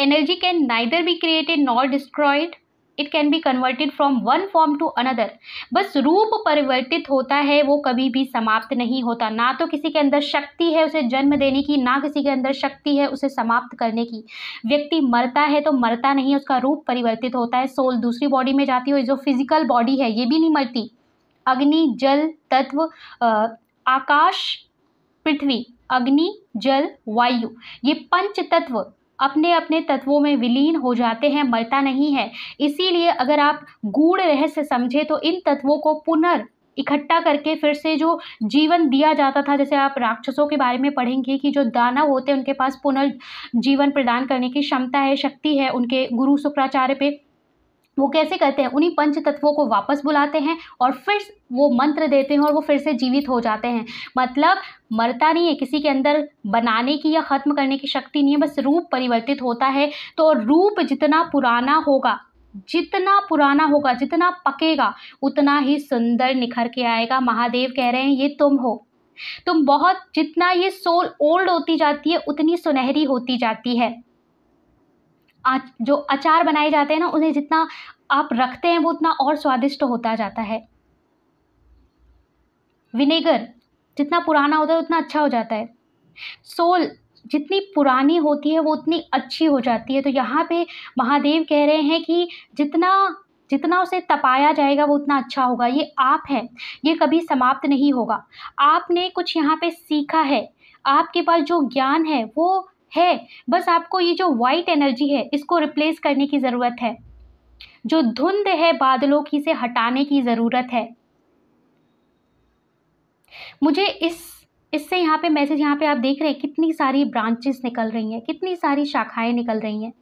energy can neither be created nor destroyed it can be converted from one form to another बस रूप परिवर्तित होता है वो कभी भी समाप्त नहीं होता ना तो किसी के अंदर शक्ति है उसे जन्म देने की ना किसी के अंदर शक्ति है उसे समाप्त करने की व्यक्ति मरता है तो मरता नहीं उसका रूप परिवर्तित होता है सोल दूसरी बॉडी में जाती है जो फिजिकल बॉडी है ये भी नहीं मरती अग्नि जल तत्व आकाश पृथ्वी अग्नि जल वायु ये पंच तत्व अपने अपने तत्वों में विलीन हो जाते हैं मरता नहीं है इसीलिए अगर आप गूढ़ रहस्य समझे तो इन तत्वों को पुनर् इकट्ठा करके फिर से जो जीवन दिया जाता था जैसे आप राक्षसों के बारे में पढ़ेंगे कि जो दानव होते हैं उनके पास पुनर्जीवन प्रदान करने की क्षमता है शक्ति है उनके गुरु शुक्राचार्य पे वो कैसे करते हैं उन्हीं पंच तत्वों को वापस बुलाते हैं और फिर वो मंत्र देते हैं और वो फिर से जीवित हो जाते हैं मतलब मरता नहीं है किसी के अंदर बनाने की या ख़त्म करने की शक्ति नहीं है बस रूप परिवर्तित होता है तो रूप जितना पुराना होगा जितना पुराना होगा जितना पकेगा उतना ही सुंदर निखर के आएगा महादेव कह रहे हैं ये तुम हो तुम बहुत जितना ये सोल ओल्ड होती जाती है उतनी सुनहरी होती जाती है जो अचार बनाए जाते हैं ना उन्हें जितना आप रखते हैं वो उतना और स्वादिष्ट होता जाता है विनेगर जितना पुराना होता है उतना अच्छा हो जाता है सोल जितनी पुरानी होती है वो उतनी अच्छी हो जाती है तो यहाँ पे महादेव कह रहे हैं कि जितना जितना उसे तपाया जाएगा वो उतना अच्छा होगा ये आप हैं ये कभी समाप्त नहीं होगा आपने कुछ यहाँ पे सीखा है आपके पास जो ज्ञान है वो है बस आपको ये जो वाइट एनर्जी है इसको रिप्लेस करने की ज़रूरत है जो धुंध है बादलों की से हटाने की ज़रूरत है मुझे इस इससे यहाँ पे मैसेज यहाँ पे आप देख रहे हैं कितनी सारी ब्रांचेस निकल रही हैं कितनी सारी शाखाएं निकल रही हैं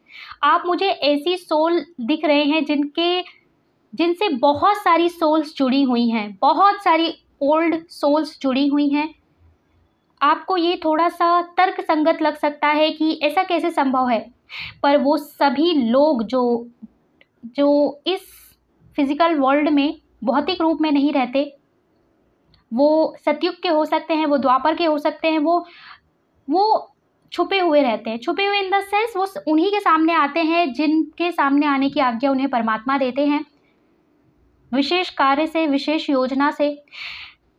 आप मुझे ऐसी सोल दिख रहे हैं जिनके जिनसे बहुत सारी सोल्स जुड़ी हुई हैं बहुत सारी ओल्ड सोल्स जुड़ी हुई हैं आपको ये थोड़ा सा तर्क संगत लग सकता है कि ऐसा कैसे संभव है पर वो सभी लोग जो जो इस फिज़िकल वर्ल्ड में भौतिक रूप में नहीं रहते वो सतयुग के हो सकते हैं वो द्वापर के हो सकते हैं वो वो छुपे हुए रहते हैं छुपे हुए इन द सेंस वो उन्हीं के सामने आते हैं जिनके सामने आने की आज्ञा उन्हें परमात्मा देते हैं विशेष कार्य से विशेष योजना से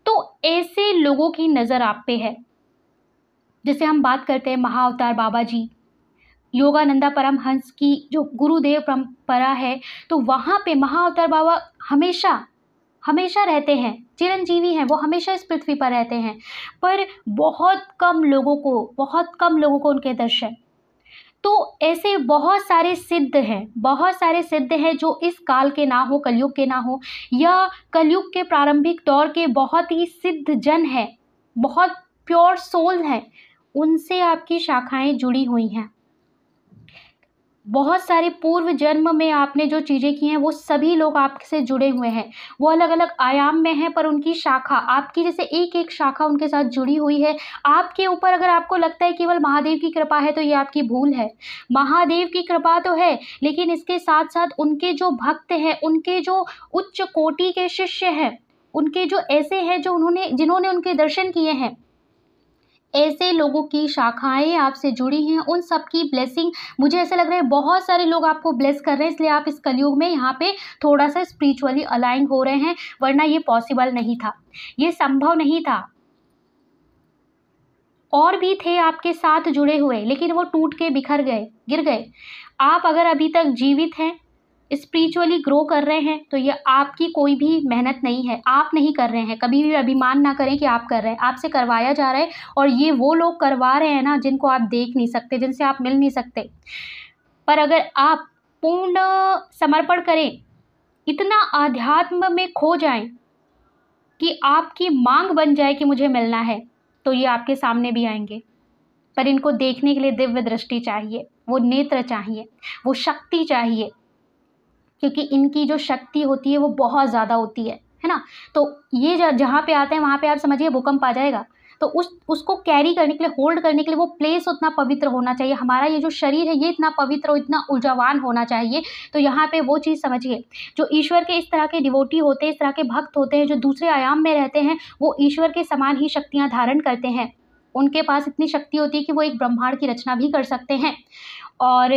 तो ऐसे लोगों की नज़र आप पे है जैसे हम बात करते हैं महाअवतार बाबा जी योगानंदा परमहंस की जो गुरुदेव परंपरा है तो वहाँ पे महाअवतार बाबा हमेशा हमेशा रहते हैं चिरंजीवी हैं वो हमेशा इस पृथ्वी पर रहते हैं पर बहुत कम लोगों को बहुत कम लोगों को उनके दर्शन तो ऐसे बहुत सारे सिद्ध हैं बहुत सारे सिद्ध हैं जो इस काल के ना हो कलयुग के ना हो या कलयुग के प्रारंभिक दौर के बहुत ही सिद्ध जन हैं बहुत प्योर सोल हैं उनसे आपकी शाखाएं जुड़ी हुई हैं बहुत सारे पूर्व जन्म में आपने जो चीज़ें की हैं वो सभी लोग आपसे जुड़े हुए हैं वो अलग अलग आयाम में हैं पर उनकी शाखा आपकी जैसे एक एक शाखा उनके साथ जुड़ी हुई है आपके ऊपर अगर आपको लगता है केवल महादेव की कृपा है तो ये आपकी भूल है महादेव की कृपा तो है लेकिन इसके साथ साथ उनके जो भक्त हैं उनके जो उच्च कोटि के शिष्य हैं उनके जो ऐसे हैं जो उन्होंने जिन्होंने उनके दर्शन किए हैं ऐसे लोगों की शाखाएं आपसे जुड़ी हैं उन सब की ब्लेसिंग मुझे ऐसा लग रहा है बहुत सारे लोग आपको ब्लेस कर रहे हैं इसलिए आप इस कलयुग में यहाँ पे थोड़ा सा स्पिरिचुअली अलाइन हो रहे हैं वरना ये पॉसिबल नहीं था ये संभव नहीं था और भी थे आपके साथ जुड़े हुए लेकिन वो टूट के बिखर गए गिर गए आप अगर अभी तक जीवित हैं स्पिरिचुअली ग्रो कर रहे हैं तो ये आपकी कोई भी मेहनत नहीं है आप नहीं कर रहे हैं कभी भी अभिमान ना करें कि आप कर रहे हैं आपसे करवाया जा रहा है और ये वो लोग करवा रहे हैं ना जिनको आप देख नहीं सकते जिनसे आप मिल नहीं सकते पर अगर आप पूर्ण समर्पण करें इतना आध्यात्म में खो जाएं कि आपकी मांग बन जाए कि मुझे मिलना है तो ये आपके सामने भी आएंगे पर इनको देखने के लिए दिव्य दृष्टि चाहिए वो नेत्र चाहिए वो शक्ति चाहिए क्योंकि इनकी जो शक्ति होती है वो बहुत ज़्यादा होती है है ना तो ये जहाँ पे आते हैं वहाँ पे आप समझिए भूकंप आ जाएगा तो उस उसको कैरी करने के लिए होल्ड करने के लिए वो प्लेस उतना पवित्र होना चाहिए हमारा ये जो शरीर है ये इतना पवित्र और इतना ऊर्जावान होना चाहिए तो यहाँ पे वो चीज़ समझिए जो ईश्वर के इस तरह के डिवोटी होते हैं इस तरह के भक्त होते हैं जो दूसरे आयाम में रहते हैं वो ईश्वर के समान ही शक्तियाँ धारण करते हैं उनके पास इतनी शक्ति होती है कि वो एक ब्रह्मांड की रचना भी कर सकते हैं और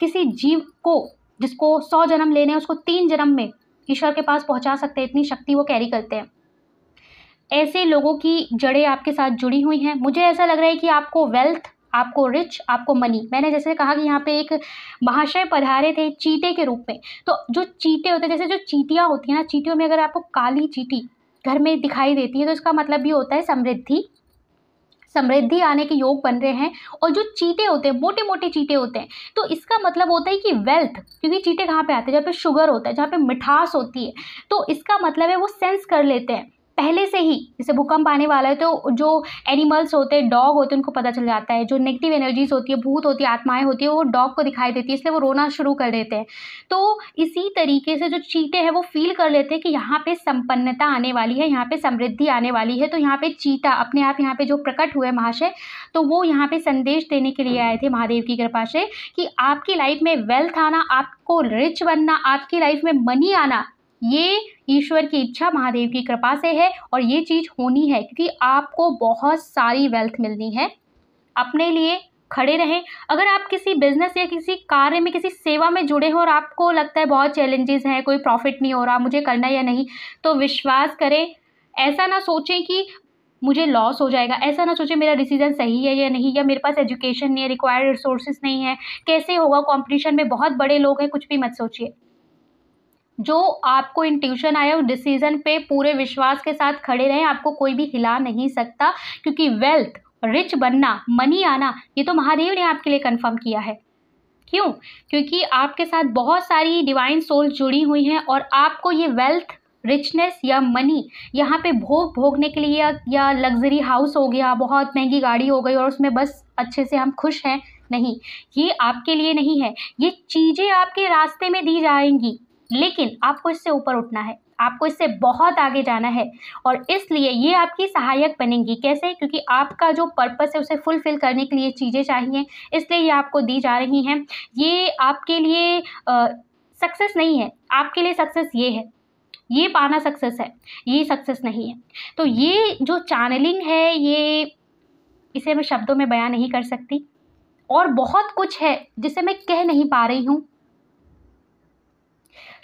किसी जीव को जिसको सौ जन्म लेने हैं उसको तीन जन्म में ईश्वर के पास पहुंचा सकते हैं इतनी शक्ति वो कैरी करते हैं ऐसे लोगों की जड़ें आपके साथ जुड़ी हुई हैं मुझे ऐसा लग रहा है कि आपको वेल्थ आपको रिच आपको मनी मैंने जैसे कहा कि यहाँ पे एक महाशय पधारे थे चीटे के रूप में तो जो चीटे होते हैं जैसे जो चीटियाँ होती हैं ना चीटियों में अगर आपको काली चीटी घर में दिखाई देती है तो इसका मतलब भी होता है समृद्धि समृद्धि आने के योग बन रहे हैं और जो चीटे होते हैं मोटे मोटे चीटे होते हैं तो इसका मतलब होता है कि वेल्थ क्योंकि चीटे कहाँ पर आते हैं जहाँ पर शुगर होता है जहाँ पर मिठास होती है तो इसका मतलब है वो सेंस कर लेते हैं पहले से ही जैसे भूकंप आने वाला है तो जो एनिमल्स होते हैं डॉग होते हैं उनको पता चल जाता है जो नेगेटिव एनर्जीज होती है भूत होती है आत्माएं होती है वो डॉग को दिखाई देती है इसलिए वो रोना शुरू कर देते हैं तो इसी तरीके से जो चीते हैं वो फील कर लेते हैं कि यहाँ पे संपन्नता आने वाली है यहाँ पे समृद्धि आने वाली है तो यहाँ पे चीता अपने आप यहाँ पे जो प्रकट हुए महाशय तो वो यहाँ पे संदेश देने के लिए आए थे महादेव की कृपा से कि आपकी लाइफ में वेल्थ आना आपको रिच बनना आपकी लाइफ में मनी आना ये ईश्वर की इच्छा महादेव की कृपा से है और ये चीज़ होनी है क्योंकि आपको बहुत सारी वेल्थ मिलनी है अपने लिए खड़े रहें अगर आप किसी बिजनेस या किसी कार्य में किसी सेवा में जुड़े हो और आपको लगता है बहुत चैलेंजेस हैं कोई प्रॉफिट नहीं हो रहा मुझे करना या नहीं तो विश्वास करें ऐसा ना सोचें कि मुझे लॉस हो जाएगा ऐसा ना सोचें मेरा डिसीजन सही है या नहीं या मेरे पास एजुकेशन नहीं है रिक्वायर्ड रिसोर्सेज नहीं है कैसे होगा कॉम्पिटिशन में बहुत बड़े लोग हैं कुछ भी मत सोचिए जो आपको इंट्यूशन आया उस डिसीजन पे पूरे विश्वास के साथ खड़े रहें आपको कोई भी हिला नहीं सकता क्योंकि वेल्थ रिच बनना मनी आना ये तो महादेव ने आपके लिए कन्फर्म किया है क्यों क्योंकि आपके साथ बहुत सारी डिवाइन सोल जुड़ी हुई हैं और आपको ये वेल्थ रिचनेस या मनी यहाँ पे भोग भोगने के लिए या लग्जरी हाउस हो गया बहुत महंगी गाड़ी हो गई और उसमें बस अच्छे से हम खुश हैं नहीं ये आपके लिए नहीं है ये चीज़ें आपके रास्ते में दी जाएंगी लेकिन आपको इससे ऊपर उठना है आपको इससे बहुत आगे जाना है और इसलिए ये आपकी सहायक बनेंगी कैसे क्योंकि आपका जो पर्पस है उसे फुलफ़िल करने के लिए चीज़ें चाहिए इसलिए ये आपको दी जा रही हैं ये आपके लिए सक्सेस नहीं है आपके लिए सक्सेस ये है ये पाना सक्सेस है ये सक्सेस नहीं है तो ये जो चैनलिंग है ये इसे मैं शब्दों में बयां नहीं कर सकती और बहुत कुछ है जिसे मैं कह नहीं पा रही हूँ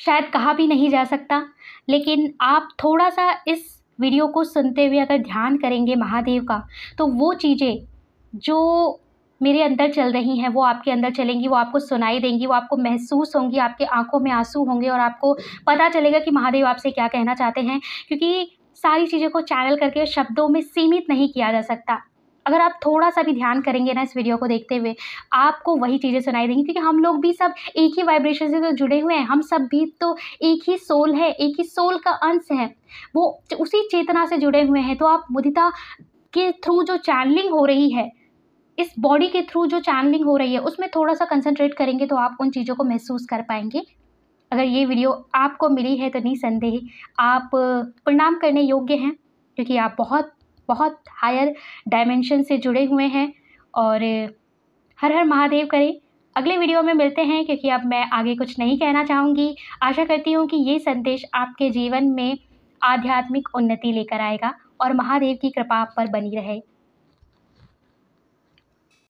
शायद कहा भी नहीं जा सकता लेकिन आप थोड़ा सा इस वीडियो को सुनते हुए अगर ध्यान करेंगे महादेव का तो वो चीज़ें जो मेरे अंदर चल रही हैं वो आपके अंदर चलेंगी वो आपको सुनाई देंगी वो आपको महसूस होंगी आपके आंखों में आंसू होंगे और आपको पता चलेगा कि महादेव आपसे क्या कहना चाहते हैं क्योंकि सारी चीज़ों को चैनल करके शब्दों में सीमित नहीं किया जा सकता अगर आप थोड़ा सा भी ध्यान करेंगे ना इस वीडियो को देखते हुए आपको वही चीज़ें सुनाई देंगी क्योंकि हम लोग भी सब एक ही वाइब्रेशन से तो जुड़े हुए हैं हम सब भी तो एक ही सोल है एक ही सोल का अंश है वो उसी चेतना से जुड़े हुए हैं तो आप मुदिता के थ्रू जो चैनलिंग हो रही है इस बॉडी के थ्रू जो चैनलिंग हो रही है उसमें थोड़ा सा कंसनट्रेट करेंगे तो आप उन चीज़ों को महसूस कर पाएंगे अगर ये वीडियो आपको मिली है तो नहीं संदेह आप प्रणाम करने योग्य हैं क्योंकि आप बहुत बहुत हायर डायमेंशन से जुड़े हुए हैं और हर हर महादेव करें अगले वीडियो में मिलते हैं क्योंकि अब मैं आगे कुछ नहीं कहना चाहूँगी आशा करती हूँ कि ये संदेश आपके जीवन में आध्यात्मिक उन्नति लेकर आएगा और महादेव की कृपा आप पर बनी रहे